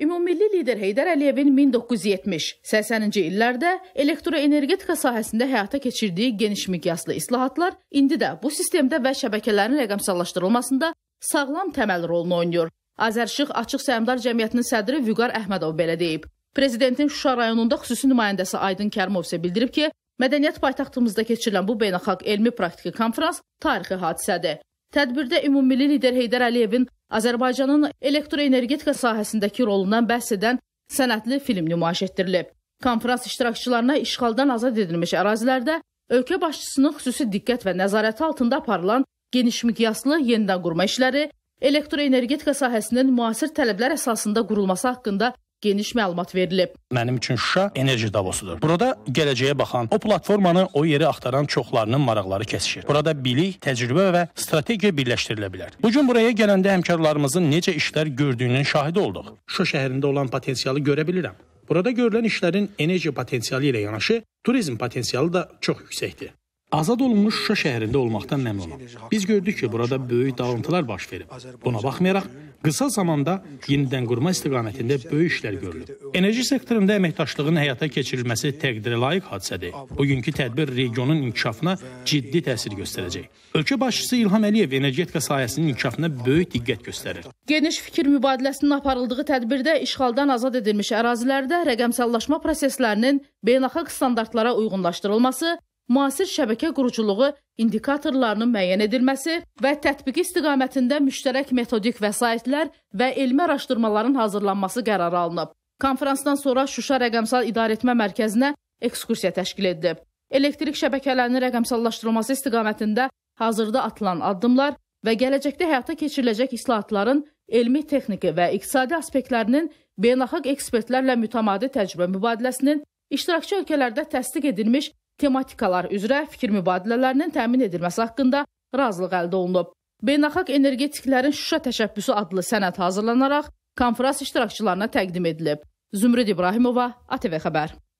Ümummilli lider Heydər Əliyevin 1970-80-ci illərdə elektroenergetika sahəsində həyata keçirdiyi geniş miqyaslı islahatlar indi də bu sistemdə və şəbəkələrin rəqəmsallaşdırılmasında sağlam təməl rolunu oynayır. Azərşıq Açıq Səhmdar Cəmiyyətinin sədri Vüqar Əhmədov belə deyib. Prezidentin Şuşa rayonunda xüsusi nümayəndəsi Aydın Kərimov isə bildirib ki, Mədəniyyət paytaxtımızda keçirilən bu beynəlxalq elmi praktiki konfrans tarixi hadisədir. Tədbirdə ümummilli lider Heydər Əliyevin Azərbaycanın elektroenergetika sahəsindəki rolundan bəhs edən sənətli film nümayiş etdirilib. Konfrans iştirakçılarına işğaldan azad edilmiş ərazilərdə ölkə başçısının xüsusi diqqət və nəzarəti altında aparılan geniş miqyaslı yenidən qurma işləri, elektroenergetika sahəsinin müasir tələblər əsasında qurulması haqqında geniş məlumat verilib. Mənim üçün Şuşa enerji davosudur. Burada gələcəyə baxan, o platformanı o yeri axtaran çoxlarının maraqları kəsişir. Burada bilik, təcrübə və strategiya birləşdirilə bilər. Bu gün buraya gələndə həmkarlarımızın necə işlər gördüyünün şahidi olduq. Şuşa şəhərində olan potensialı görə bilirəm. Burada görülən işlərin enerji potensialı ilə yanaşı turizm potensialı da çox yüksəkdir. Azad olunmuş Şuşa şəhərində olmaqdan məmnunam. Biz gördük ki, burada böyük dağıntılar baş verib. Buna baxmayaraq, qısa zamanda yenidən qurma istiqamətində böyük işlər görülüb. Enerji sektorunda əməkdaşlığın həyata keçirilməsi təqdirə layiq hadisədir. Bugünkü tədbir regionun inkişafına ciddi təsir göstərəcək. Ölkə başçısı İlham Əliyev energetika sahəsinin inkişafına böyük diqqət göstərir. Geniş fikir mübadiləsinin aparıldığı tədbirdə işğaldan azad edilmiş ərazilərdə rəqəmsallaşma proseslərinin beynəlxalq standartlara uyğunlaşdırılması müasir şəbəkə quruculuğu indikatorlarının müəyyən edilməsi və tətbiqi istiqamətində müştərək metodik vəsaitlər və elmi araşdırmaların hazırlanması qərarı alınıb. Konfransdan sonra Şuşa rəqəmsal idarəetmə mərkəzinə ekskursiya təşkil edilib. Elektrik şəbəkələrinin rəqəmsallaşdırılması istiqamətində hazırda atılan addımlar və gələcəkdə həyata keçiriləcək islahatların elmi, texniki və iqtisadi aspektlərinin beynəlxalq ekspertlərlə mütəmadi təcrübə mübadiləsinin iştirakçı ölkələrdə təsdiq edilmiş tematikalar üzrə fikir mübadilələrinin təmin edilməsi haqqında razılıq əldə olunub. Beynəlxalq energetiklərin Şuşa təşəbbüsü adlı sənəd hazırlanaraq konfrans iştirakçılarına təqdim edilib. Zümrüd İbrahimova, ATV xəbər.